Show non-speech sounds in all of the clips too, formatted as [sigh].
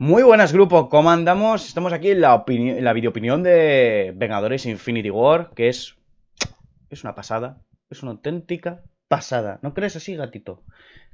Muy buenas, grupo. ¿Cómo andamos? Estamos aquí en la, la videoopinión de Vengadores Infinity War, que es. Es una pasada. Es una auténtica pasada. ¿No crees así, gatito?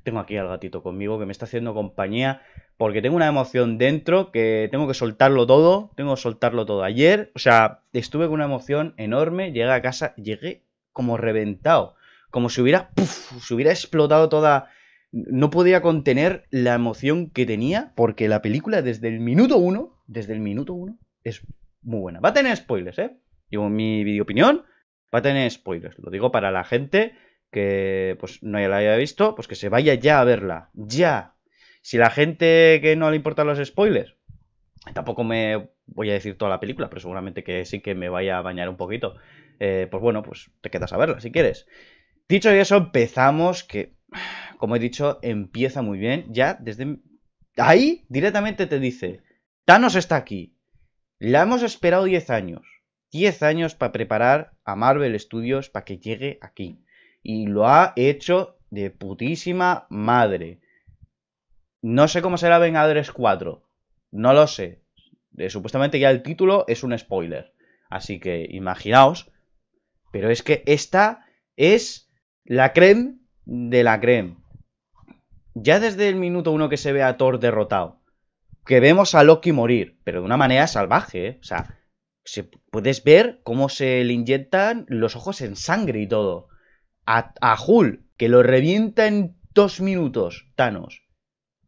Tengo aquí al gatito conmigo que me está haciendo compañía porque tengo una emoción dentro que tengo que soltarlo todo, tengo que soltarlo todo. Ayer, o sea, estuve con una emoción enorme, llegué a casa, llegué como reventado, como si hubiera, puff, hubiera explotado toda... No podía contener la emoción que tenía porque la película desde el minuto uno, desde el minuto uno, es muy buena. Va a tener spoilers, ¿eh? Digo, mi vídeo opinión va a tener spoilers. Lo digo para la gente que pues no la haya visto, pues que se vaya ya a verla. Ya, si la gente que no le importan los spoilers, tampoco me voy a decir toda la película, pero seguramente que sí que me vaya a bañar un poquito. Eh, pues bueno, pues te quedas a verla si quieres. Dicho eso, empezamos que, como he dicho, empieza muy bien. Ya desde ahí directamente te dice, Thanos está aquí. La hemos esperado 10 años. 10 años para preparar a Marvel Studios para que llegue aquí. Y lo ha hecho de putísima madre. No sé cómo será Vengadores 4. No lo sé. Eh, supuestamente ya el título es un spoiler. Así que imaginaos. Pero es que esta es la creme de la creme. Ya desde el minuto uno que se ve a Thor derrotado. Que vemos a Loki morir. Pero de una manera salvaje. ¿eh? O sea, se, puedes ver cómo se le inyectan los ojos en sangre y todo. A, a Hulk, que lo revienta en dos minutos, Thanos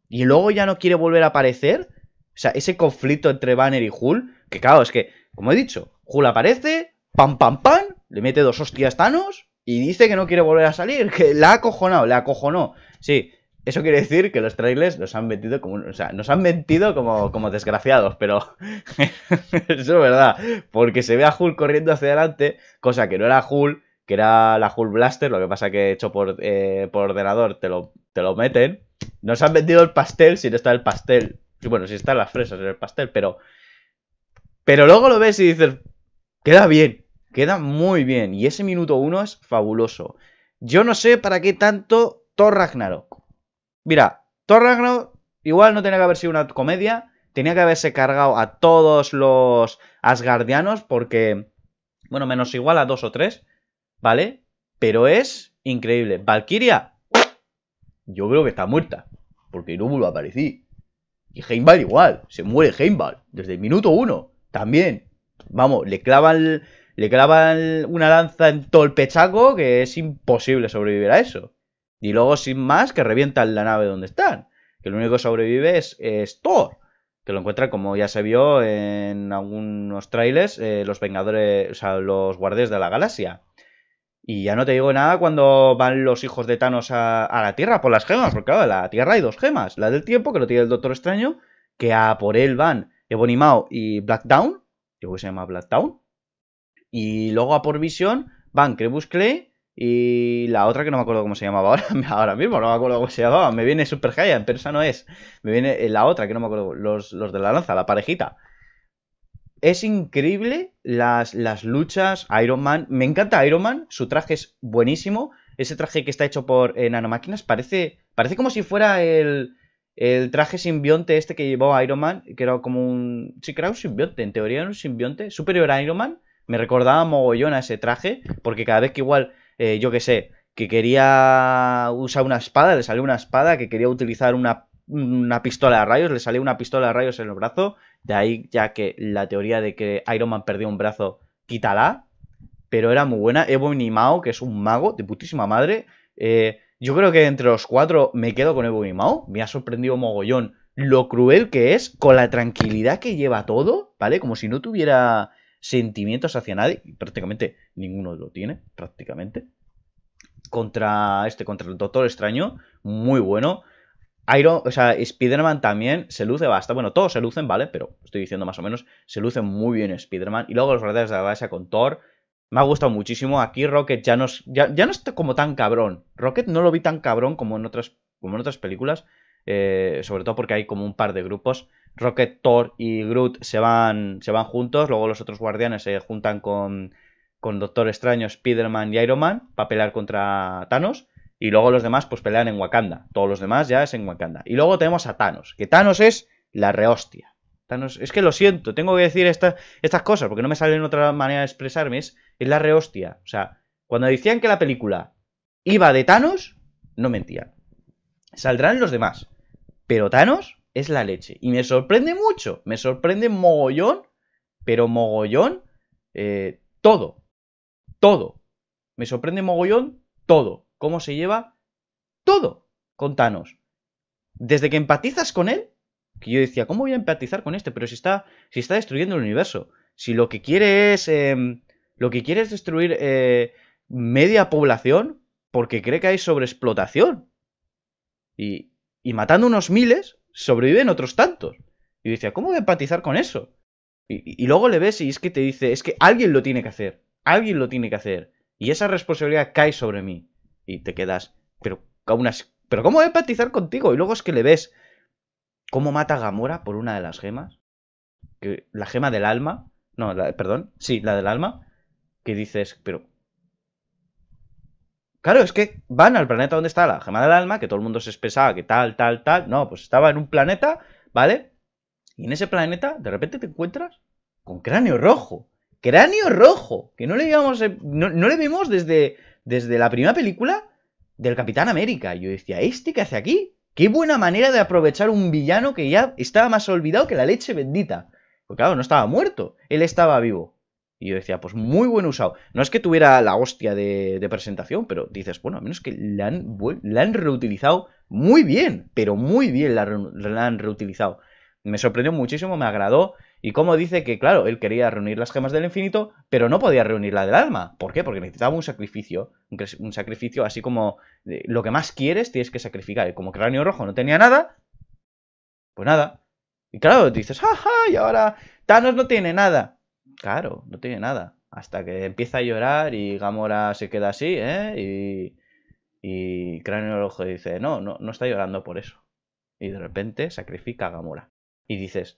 y luego ya no quiere volver a aparecer. O sea, ese conflicto entre Banner y Hulk que claro, es que, como he dicho, Hull aparece, pam, pam, pam, le mete dos hostias Thanos y dice que no quiere volver a salir, [laughs] que la ha acojonado, la acojonó. Sí, eso quiere decir que los trailers nos han metido como, o sea, nos han mentido como, como desgraciados, pero [laughs] eso es verdad, porque se ve a Hulk corriendo hacia adelante, cosa que no era Hulk, que era la Hulk Blaster, lo que pasa que he hecho por, eh, por ordenador te lo te lo meten. Nos han vendido el pastel no está el pastel. bueno, si están las fresas en el pastel, pero. Pero luego lo ves y dices. Queda bien. Queda muy bien. Y ese minuto uno es fabuloso. Yo no sé para qué tanto Thor Ragnarok. Mira, Thor Ragnarok igual no tenía que haber sido una comedia. Tenía que haberse cargado a todos los Asgardianos. Porque. Bueno, menos igual a dos o tres. ¿Vale? Pero es increíble. Valkyria, yo creo que está muerta, porque no vuelve a aparecer. Y Heimball igual, se muere Heimball desde el minuto uno, también. Vamos, le clavan, le clavan una lanza en todo el pechaco que es imposible sobrevivir a eso. Y luego, sin más, que revientan la nave donde están. Que lo único que sobrevive es, Thor. Que lo encuentra como ya se vio en algunos trailers, eh, los Vengadores, o sea, los Guardias de la Galaxia. Y ya no te digo nada cuando van los hijos de Thanos a, la Tierra por las gemas, porque claro, en la Tierra hay dos gemas, la del tiempo, que lo tiene el Doctor Extraño, que a por él van Ebony Mao y Black Down, que se llama Black Down, y luego a por Visión van Clay, y la otra que no me acuerdo cómo se llamaba ahora, [laughs] ahora mismo, no me acuerdo cómo se llamaba, me viene Super Saiyan, pero esa no es, me viene la otra que no me acuerdo, los, los de la lanza, la parejita es increíble las, las luchas, Iron Man. Me encanta Iron Man, su traje es buenísimo. Ese traje que está hecho por eh, nanomáquinas parece, parece como si fuera el, el traje simbionte este que llevó Iron Man, que era como un... Sí, que era un simbionte, en teoría era un simbionte, superior a Iron Man. Me recordaba mogollón a ese traje, porque cada vez que igual, eh, yo qué sé, que quería usar una espada, le salió una espada, que quería utilizar una una pistola de rayos, le salió una pistola de rayos en el brazo, de ahí ya que la teoría de que Iron Man perdió un brazo, quítala, pero era muy buena. Evo Mao, que es un mago de putísima madre, eh, yo creo que entre los cuatro me quedo con Evo Mao. me ha sorprendido mogollón lo cruel que es, con la tranquilidad que lleva todo, ¿vale? Como si no tuviera sentimientos hacia nadie, prácticamente ninguno lo tiene, prácticamente. Contra este, contra el Doctor Extraño, muy bueno. Iron, o sea, Spider-Man también se luce bastante. Bueno, todos se lucen, ¿vale? Pero estoy diciendo más o menos, se lucen muy bien Spider-Man. Y luego los guardianes de la base con Thor. Me ha gustado muchísimo. Aquí Rocket ya no, ya, no está como tan cabrón. Rocket no lo vi tan cabrón como en otras, como en otras películas. Eh, sobre todo porque hay como un par de grupos. Rocket, Thor y Groot se van, se van juntos. Luego los otros guardianes se juntan con, con Doctor Extraño, Spider-Man y Iron Man para pelear contra Thanos. Y luego los demás pues pelean en Wakanda. Todos los demás ya es en Wakanda. Y luego tenemos a Thanos, que Thanos es la rehostia. Thanos, es que lo siento, tengo que decir estas cosas porque no me salen otra manera de expresarme. Es, la rehostia. O sea, cuando decían que la película iba de Thanos, no mentían. Saldrán los demás. Pero Thanos es la leche. Y me sorprende mucho. Me sorprende mogollón, pero mogollón, eh, todo. Todo. Me sorprende mogollón, todo cómo se lleva todo con Desde que empatizas con él, que yo decía, ¿cómo voy a empatizar con este? Pero si está, si está destruyendo el universo, si lo que quiere es, em, lo que quiere es destruir eh, media población porque cree que hay sobreexplotación. Y, matando unos miles, sobreviven otros tantos. Y yo decía, ¿cómo voy a empatizar con eso? Y, y luego le ves y es que te dice, es que alguien lo tiene que hacer, alguien lo tiene que hacer. Y esa responsabilidad cae sobre mí y te quedas, pero pero ¿cómo empatizar contigo? Y luego es que le ves cómo mata Gamora por una de las gemas, que, la gema del alma, no, perdón, sí, la del alma, que dices, pero... Claro, es que van al planeta donde está la gema del alma, que todo el mundo se expresaba que tal, tal, tal. No, pues estaba en un planeta, ¿vale? Y en ese planeta, de repente te encuentras con cráneo rojo. Cráneo rojo, que no no, no le vimos desde desde la primera película del Capitán América. Yo decía, ¿este qué hace aquí? Qué buena manera de aprovechar un villano que ya estaba más olvidado que la leche bendita. Porque claro, no estaba muerto, él estaba vivo. Y yo decía, pues muy buen usado. No es que tuviera la hostia de, presentación, pero dices, bueno, a menos que la han, reutilizado muy bien, pero muy bien la, la han reutilizado. Me sorprendió muchísimo, me agradó. Y como dice que, claro, él quería reunir las gemas del infinito, pero no podía reunir la del alma. ¿Por qué? Porque necesitaba un sacrificio. Un sacrificio así como eh, lo que más quieres tienes que sacrificar. Y como cráneo rojo no tenía nada, pues nada. Y claro, dices, ja! y ahora Thanos no tiene nada. Claro, no tiene nada. Hasta que empieza a llorar y Gamora se queda así, ¿eh? Y, cráneo rojo dice, no, no, no está llorando por eso. Y de repente sacrifica a Gamora. Y dices,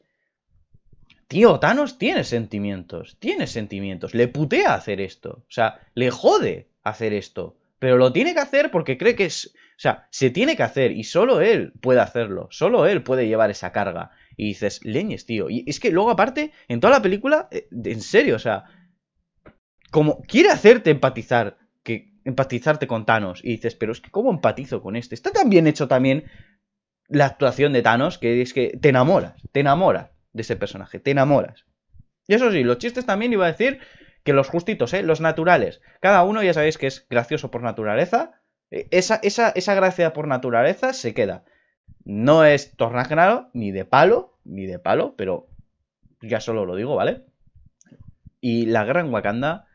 Tío, Thanos tiene sentimientos, tiene sentimientos. Le putea hacer esto. O sea, le jode hacer esto. Pero lo tiene que hacer porque cree que es... O sea, se tiene que hacer y solo él puede hacerlo. Solo él puede llevar esa carga. Y dices, leñes, tío. Y es que luego aparte, en toda la película, eh, en serio, o sea... Como quiere hacerte empatizar, que empatizarte con Thanos. Y dices, pero es que ¿cómo empatizo con este? Está tan bien hecho también la actuación de Thanos que es que te enamoras, te enamoras de ese personaje, te enamoras. Y eso sí, los chistes también iba a decir que los justitos, ¿eh? los naturales. Cada uno ya sabéis que es gracioso por naturaleza. E, esa, esa, gracia por naturaleza se queda. No es tornagnaro, ni de palo, ni de palo, pero ya solo lo digo, ¿vale? Y la Gran Wakanda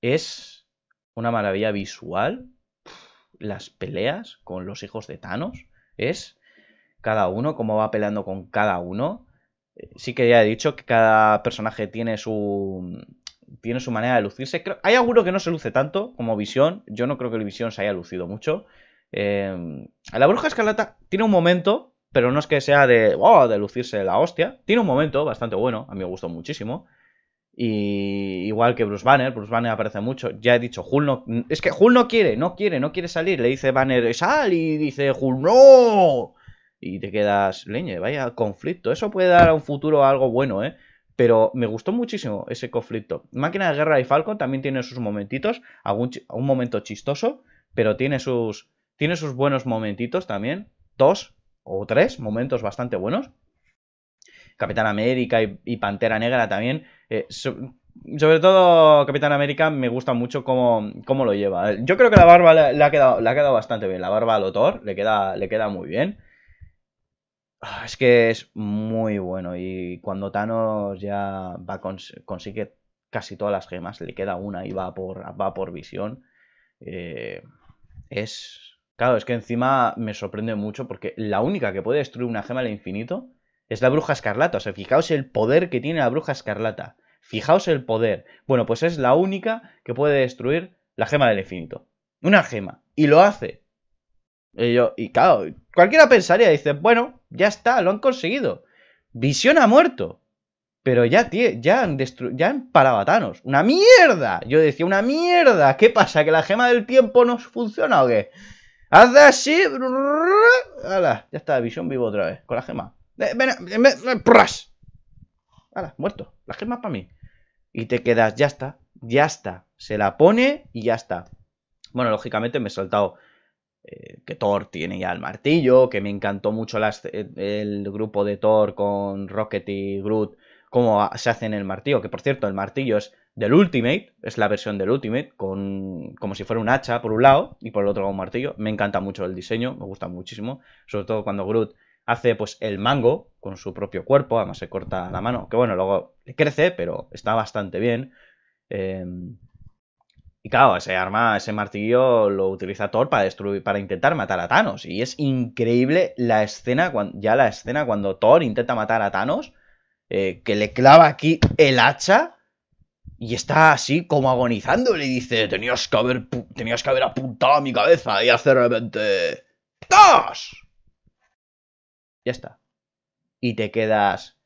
es una maravilla visual. Las peleas con los hijos de Thanos es cada uno, cómo va peleando con cada uno sí que ya he dicho que cada personaje tiene su tiene su manera de lucirse. hay alguno que no se luce tanto como Visión. Yo no creo que el Visión se haya lucido mucho. Eh, la Bruja Escarlata tiene un momento, pero no es que sea oh, de, lucirse la hostia. Tiene un momento bastante bueno, a mí me gustó muchísimo. Y igual que Bruce Banner, Bruce Banner aparece mucho. Ya he dicho, Hulk no. Es que Hulk no quiere, no quiere, no quiere salir. Le dice Banner, sal, y dice Hulk, no y te quedas, leñe, vaya conflicto. Eso puede dar a un futuro algo bueno, ¿eh? Pero me gustó muchísimo ese conflicto. Máquina de Guerra y Falcon también tiene sus momentitos, algún un momento chistoso, pero tiene sus, tiene sus buenos momentitos también, dos o tres momentos bastante buenos. Capitán América y, Pantera Negra también. Eh, sobre todo Capitán América me gusta mucho cómo, lo lleva. Yo creo que la barba le, ha quedado, ha quedado bastante bien. La barba al otor le queda, le queda muy bien. Ah, es que es muy bueno. Y cuando Thanos ya va consigue casi todas las gemas, le queda una y va por, va por visión. Eh, es. Claro, es que encima me sorprende mucho porque la única que puede destruir una gema del infinito es la bruja escarlata. O sea, fijaos el poder que tiene la bruja escarlata. Fijaos el poder. Bueno, pues es la única que puede destruir la gema del infinito. Una gema. Y lo hace. Y, yo, y claro, cualquiera pensaría, dice, bueno, ya está, lo han conseguido. Visión ha muerto. Pero ya, tío, ya han, ya han parado a Thanos. ¡Una mierda! Yo decía, ¡una mierda! ¿Qué pasa? ¿Que la gema del tiempo no funciona o qué? Haz así. ¡Hala! Ya está, Visión vivo otra vez, con la gema. Eh, eh, eh, ¡Hala! Muerto. La gema para mí. Y te quedas, ya está, ya está. Se la pone y ya está. Bueno, lógicamente me he saltado eh, que Thor tiene ya el martillo, que me encantó mucho eh, el grupo de Thor con Rocket y Groot, cómo se hacen el martillo, que por cierto el martillo es del Ultimate, es la versión del Ultimate, con, como si fuera un hacha por un lado y por el otro un martillo. Me encanta mucho el diseño, me gusta muchísimo, sobre todo cuando Groot hace pues el mango con su propio cuerpo, además se corta la mano, que bueno, luego crece, pero está bastante bien. Eh, y claro, ese arma, ese martillo lo utiliza Thor para destruir, para intentar matar a Thanos. Y es increíble la escena, ya la escena cuando Thor intenta matar a Thanos, eh, que le clava aquí el hacha y está así como agonizando. Le dice, tenías que haber, tenías que haber apuntado a mi cabeza y hace repente... ¡Tos! Ya está. Y te quedas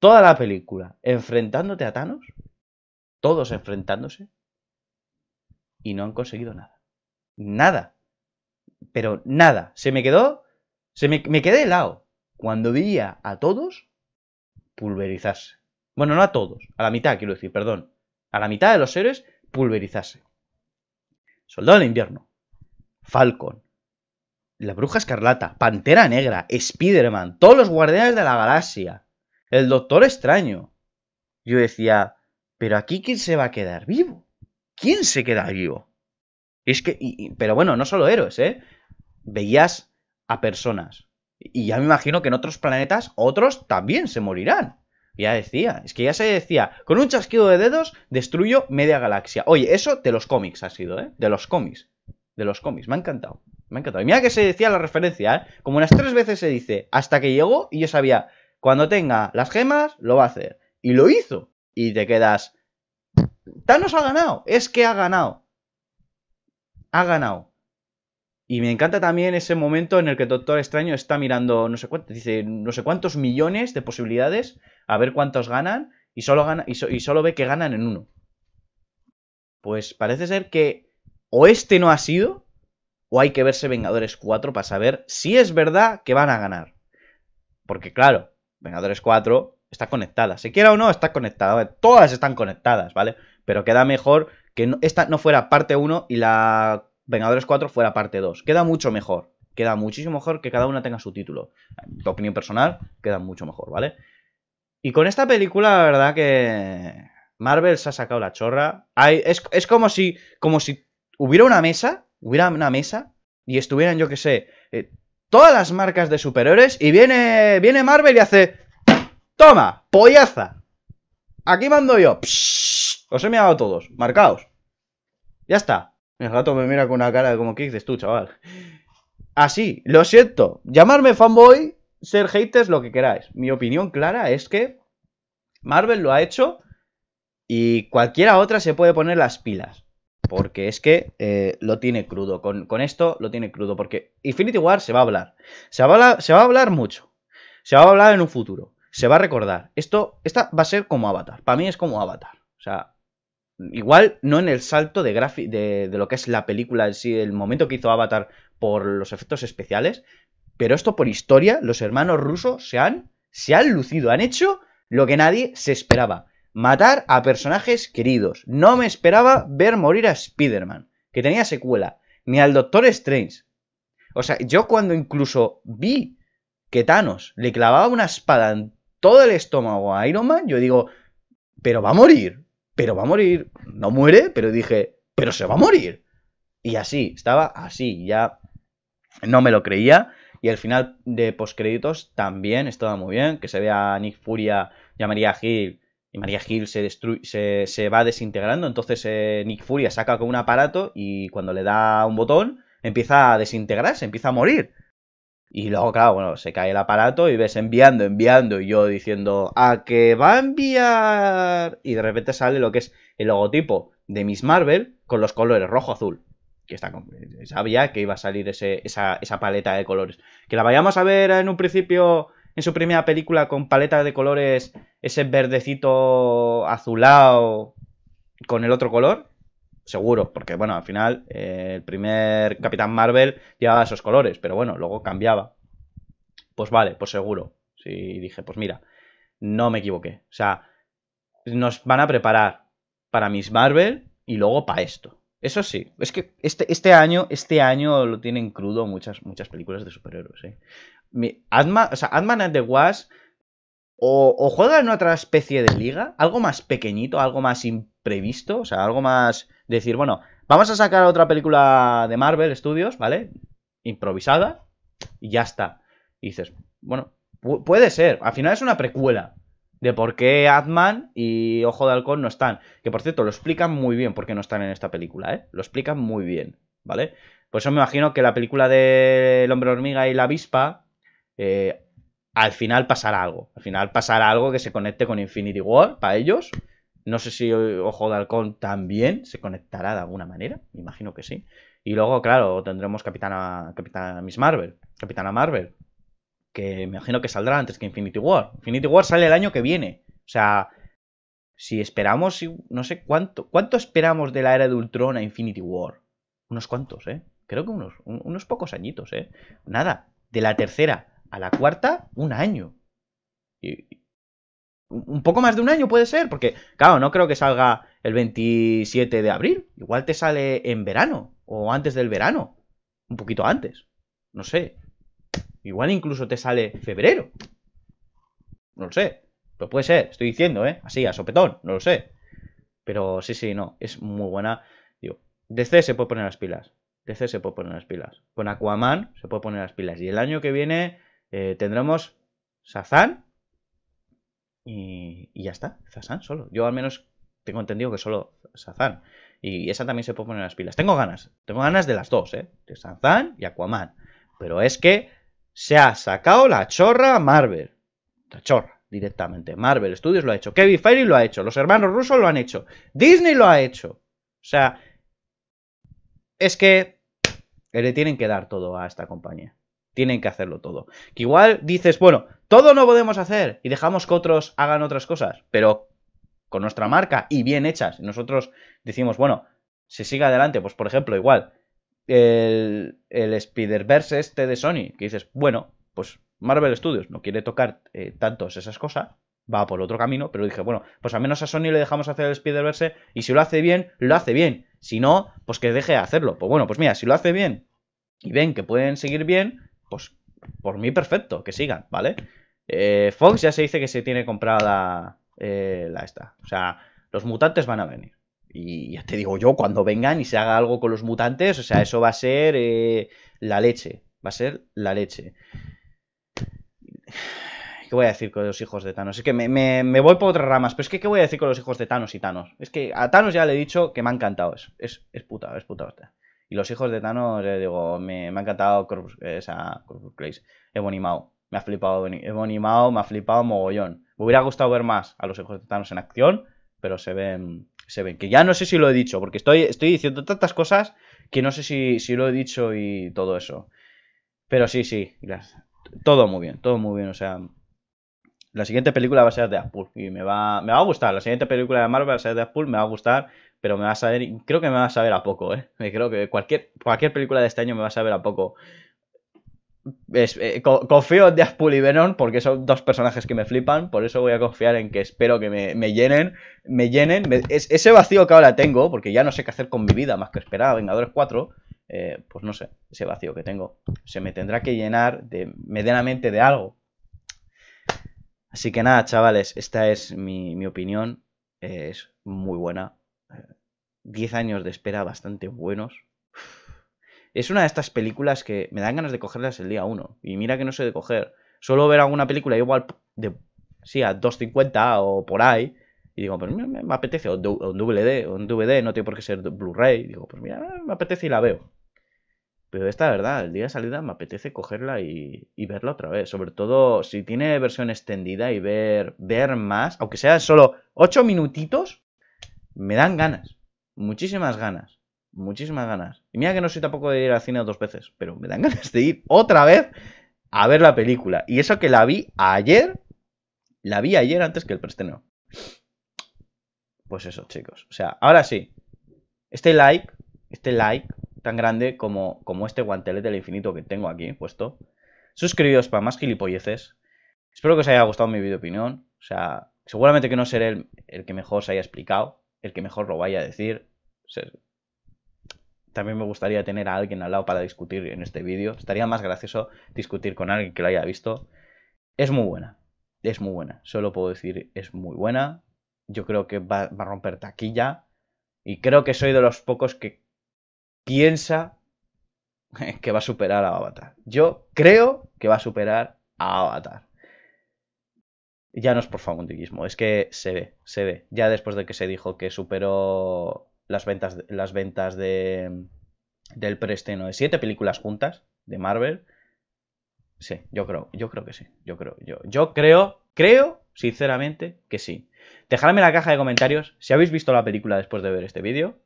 toda la película enfrentándote a Thanos, todos enfrentándose, y no han conseguido nada. Nada. Pero nada. Se me quedó. Se me, me quedé helado. Cuando veía a todos pulverizarse. Bueno, no a todos. A la mitad, quiero decir, perdón. A la mitad de los seres pulverizarse. Soldado del invierno. Falcon. La bruja escarlata. Pantera negra. Spider-Man. Todos los guardianes de la galaxia. El doctor extraño. Yo decía, ¿pero aquí quién se va a quedar vivo? ¿quién se queda vivo? es que, pero bueno, no solo héroes, ¿eh? Veías a personas. Y ya me imagino que en otros planetas otros también se morirán. Ya decía, es que ya se decía, con un chasquido de dedos destruyo media galaxia. Oye, eso de los cómics ha sido, ¿eh? De los cómics. De los cómics, me ha encantado. Me ha encantado. Y mira que se decía la referencia, ¿eh? Como unas tres veces se dice, hasta que llegó y yo sabía, cuando tenga las gemas, lo va a hacer. Y lo hizo. Y te quedas, Thanos ha ganado, es que ha ganado. Ha ganado. Y me encanta también ese momento en el que Doctor Extraño está mirando no sé cuántos, dice no sé cuántos millones de posibilidades, a ver cuántos ganan, y solo, gana, solo ve que ganan en uno. Pues parece ser que o este no ha sido, o hay que verse Vengadores 4 para saber si es verdad que van a ganar. Porque claro, Vengadores 4 está conectada. Se quiera o no, está conectada. Todas están conectadas, ¿vale? Pero queda mejor que esta no fuera parte 1 y la Vengadores 4 fuera parte 2. Queda mucho mejor. Queda muchísimo mejor que cada una tenga su título. En tu opinión personal, queda mucho mejor, ¿vale? Y con esta película, la verdad que. Marvel se ha sacado la chorra. Hay, es, como si. Como si hubiera una mesa. Hubiera una mesa. Y estuvieran, yo qué sé. Eh, todas las marcas de superhéroes. Y viene. Viene Marvel y hace. ¡Toma! ¡Pollaza! Aquí mando yo. Os he mirado a todos. Marcaos. Ya está. El gato me mira con una cara de como que dices tú, chaval. Así, lo siento. Llamarme fanboy, ser haters, lo que queráis. Mi opinión clara es que Marvel lo ha hecho y cualquiera otra se puede poner las pilas. Porque es que eh, lo tiene crudo. Con, esto lo tiene crudo. Porque Infinity War se va a hablar. Se va a hablar, se va a hablar mucho. Se va a hablar en un futuro. Se va a recordar. Esto esta va a ser como Avatar. Para mí es como Avatar. O sea, Igual no en el salto de, de, de, lo que es la película en sí, el momento que hizo Avatar por los efectos especiales, pero esto por historia, los hermanos rusos se han, se han lucido, han hecho lo que nadie se esperaba. Matar a personajes queridos. No me esperaba ver morir a Spider-Man, que tenía secuela, ni al Doctor Strange. O sea, yo cuando incluso vi que Thanos le clavaba una espada en todo el estómago a Iron Man, yo digo, pero va a morir pero va a morir. No muere, pero dije, pero se va a morir. Y así, estaba así, ya no me lo creía. Y al final de postcréditos también estaba muy bien, que se vea Nick Furia y a María Gil, y María Gil se, se, se, va desintegrando. Entonces eh, Nick Furia saca con un aparato y cuando le da un botón empieza a desintegrarse, empieza a morir. Y luego, claro, bueno, se cae el aparato y ves enviando, enviando, y yo diciendo, a qué va a enviar. Y de repente sale lo que es el logotipo de Miss Marvel con los colores rojo-azul. Que está, eh, sabía que iba a salir ese, esa, esa, paleta de colores. Que la vayamos a ver en un principio, en su primera película, con paleta de colores, ese verdecito azulado con el otro color seguro, porque bueno, al final eh, el primer Capitán Marvel llevaba esos colores, pero bueno, luego cambiaba. Pues vale, pues seguro. Y dije, pues mira, no me equivoqué. O sea, nos van a preparar para Miss Marvel y luego para esto. Eso sí, es que este, este, año, este año lo tienen crudo muchas, muchas películas de superhéroes. ¿eh? o sea, Adman and the Wasp o, o juega en otra especie de liga, algo más pequeñito, algo más imprevisto, o sea, algo más decir, bueno, vamos a sacar otra película de Marvel Studios, ¿vale? Improvisada, y ya está. Y dices, bueno, puede ser, al final es una precuela de por qué Atman y Ojo de Halcón no están. Que por cierto, lo explican muy bien por qué no están en esta película, ¿eh? Lo explican muy bien, ¿vale? Por eso me imagino que la película del hombre hormiga y la avispa, eh, al final pasará algo. Al final pasará algo que se conecte con Infinity War para ellos no sé si Ojo de Halcón también se conectará de alguna manera, me imagino que sí. Y luego, claro, tendremos Capitana, Capitana Miss Marvel, Capitana Marvel, que me imagino que saldrá antes que Infinity War. Infinity War sale el año que viene. O sea, si esperamos, no sé cuánto, ¿cuánto esperamos de la era de Ultron a Infinity War? Unos cuantos, ¿eh? Creo que unos, unos pocos añitos, ¿eh? Nada, de la tercera a la cuarta, un año. Y, un poco más de un año puede ser, porque claro, no creo que salga el 27 de abril, igual te sale en verano o antes del verano, un poquito antes, no sé, igual incluso te sale febrero, no lo sé, pero pues puede ser, estoy diciendo, ¿eh? Así, a sopetón, no lo sé, pero sí, sí, no, es muy buena, digo, DC se puede poner las pilas, DC se puede poner las pilas, con Aquaman se puede poner las pilas, y el año que viene eh, tendremos Sazan y, ya está, Zazán solo. Yo al menos tengo entendido que solo Zazan. Y esa también se puede poner las pilas. Tengo ganas, tengo ganas de las dos, ¿eh? De Zazán y Aquaman. Pero es que se ha sacado la chorra Marvel. La chorra directamente. Marvel Studios lo ha hecho. Kevin Feige lo ha hecho. Los hermanos rusos lo han hecho. Disney lo ha hecho. O sea, es que le tienen que dar todo a esta compañía. Tienen que hacerlo todo. Que igual dices, bueno, todo no podemos hacer y dejamos que otros hagan otras cosas, pero con nuestra marca y bien hechas, nosotros decimos, bueno, se sigue adelante, pues por ejemplo, igual, el, el Spider-Verse este de Sony, que dices, bueno, pues Marvel Studios no quiere tocar eh, tantos esas cosas, va por otro camino, pero dije, bueno, pues al menos a Sony le dejamos hacer el Spider-Verse y si lo hace bien, lo hace bien. Si no, pues que deje de hacerlo. Pues bueno, pues mira, si lo hace bien y ven que pueden seguir bien, pues por mí perfecto, que sigan, ¿vale? Eh, Fox ya se dice que se tiene comprada eh, la esta. O sea, los mutantes van a venir. Y ya te digo yo, cuando vengan y se haga algo con los mutantes, o sea, eso va a ser eh, la leche. Va a ser la leche. ¿Qué voy a decir con los hijos de Thanos? Es que me, voy por otras ramas, pero es que ¿qué voy a decir con los hijos de Thanos y Thanos? Es que a Thanos ya le he dicho que me ha encantado. Es, es, es puta, es puta hostia. Y los hijos de Thanos, digo, me, me, ha encantado Corpus, esa Ebony Mao me ha flipado ha animado, me ha flipado mogollón. Me hubiera gustado ver más a los de Thanos en acción, pero se ven, se ven. Que ya no sé si lo he dicho, porque estoy, estoy diciendo tantas cosas que no sé si, si lo he dicho y todo eso. Pero sí, sí, todo muy bien, todo muy bien, o sea... La siguiente película va a ser de Deadpool y me va, me va a gustar. La siguiente película de Marvel va a ser Deadpool, me va a gustar, pero me va a saber, creo que me va a saber a poco, ¿eh? [laughs] Creo que cualquier, cualquier película de este año me va a saber a poco. Eh, confío en Deathpool y Venom porque son dos personajes que me flipan, por eso voy a confiar en que espero que me, llenen, me llenen, ese vacío que ahora tengo, porque ya no sé qué hacer con mi vida más que esperar a Vengadores 4, eh, pues no sé, ese vacío que tengo se me tendrá que llenar de, medianamente de algo. Así que nada, chavales, esta es mi, opinión, eh, es muy buena, 10 años de espera bastante buenos es una de estas películas que me dan ganas de cogerlas el día 1. Y mira que no sé de coger. Solo ver alguna película igual de. Sí, a 2.50 o por ahí. Y digo, pues me, me apetece. O, un DVD, un DVD, no tiene por qué ser Blu-ray. Digo, pues mira, eh, me apetece y la veo. Pero esta verdad, el día de salida me apetece cogerla y, verla otra vez. Sobre todo si tiene versión extendida y ver, ver más, aunque sea solo 8 minutitos, me dan ganas. Muchísimas ganas muchísimas ganas. Y mira que no soy tampoco de ir al cine dos veces, pero me dan [laughs] ganas de ir otra vez a ver la película. Y eso que la vi ayer, la vi ayer antes que el preestreno. Pues eso, chicos. O sea, ahora sí. Este like, este like tan grande como, como este guantelete del infinito que tengo aquí puesto. Suscribíos para más gilipolleces. Espero que os haya gustado mi videoopinión. opinión. O sea, seguramente que no seré el, el que mejor se haya explicado, el que mejor lo vaya a decir. O también me gustaría tener a alguien al lado para discutir en este vídeo. Estaría más gracioso discutir con alguien que lo haya visto. Es muy buena. Es muy buena. Solo puedo decir, es muy buena. Yo creo que va, a romper taquilla. Y creo que soy de los pocos que piensa [laughs] que va a superar a Avatar. Yo creo que va a superar a Avatar. Ya no es por favor es que se ve, se ve. Ya después de que se dijo que superó las ventas, las ventas de, del preestreno de siete películas juntas de Marvel. Sí, yo creo, yo creo que sí. Yo creo, yo, yo creo, creo, sinceramente, que sí. Dejadme en la caja de comentarios si habéis visto la película después de ver este vídeo.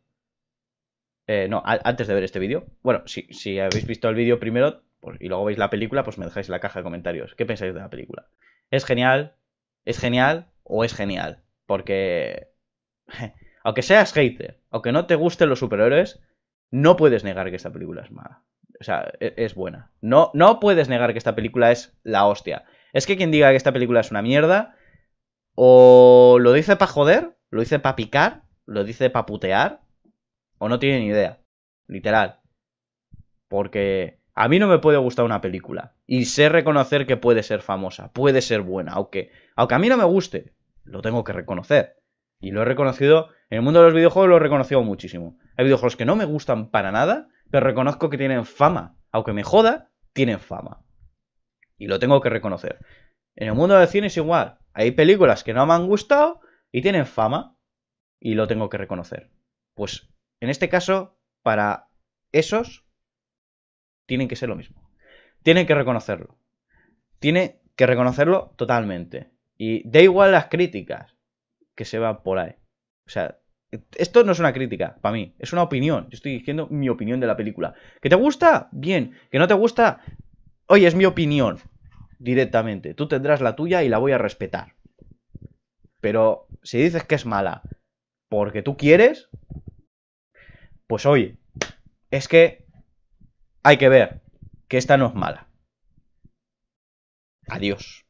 Eh, no, antes de ver este vídeo. Bueno, si, si habéis visto el vídeo primero pues, y luego veis la película, pues me dejáis la caja de comentarios. ¿Qué pensáis de la película? ¿Es genial? ¿Es genial? ¿O es genial? Porque. Aunque seas hater, aunque no te gusten los superhéroes, no puedes negar que esta película es mala. O sea, e, es buena. No, no puedes negar que esta película es la hostia. Es que quien diga que esta película es una mierda, o lo dice para joder, lo dice para picar, lo dice para putear, o no tiene ni idea. Literal. Porque a mí no me puede gustar una película. Y sé reconocer que puede ser famosa, puede ser buena, aunque, aunque a mí no me guste, lo tengo que reconocer. Y lo he reconocido, en el mundo de los videojuegos lo he reconocido muchísimo. Hay videojuegos que no me gustan para nada, pero reconozco que tienen fama. Aunque me joda, tienen fama. Y lo tengo que reconocer. En el mundo del cine es igual. Hay películas que no me han gustado y tienen fama. Y lo tengo que reconocer. Pues en este caso, para esos, tienen que ser lo mismo. Tienen que reconocerlo. Tienen que reconocerlo totalmente. Y da igual las críticas que se va por ahí. O sea, esto no es una crítica para mí, es una opinión. Yo estoy diciendo mi opinión de la película. ¿Que te gusta? Bien. ¿Que no te gusta? Oye, es mi opinión. Directamente. Tú tendrás la tuya y la voy a respetar. Pero si dices que es mala porque tú quieres, pues oye, es que hay que ver que esta no es mala. Adiós.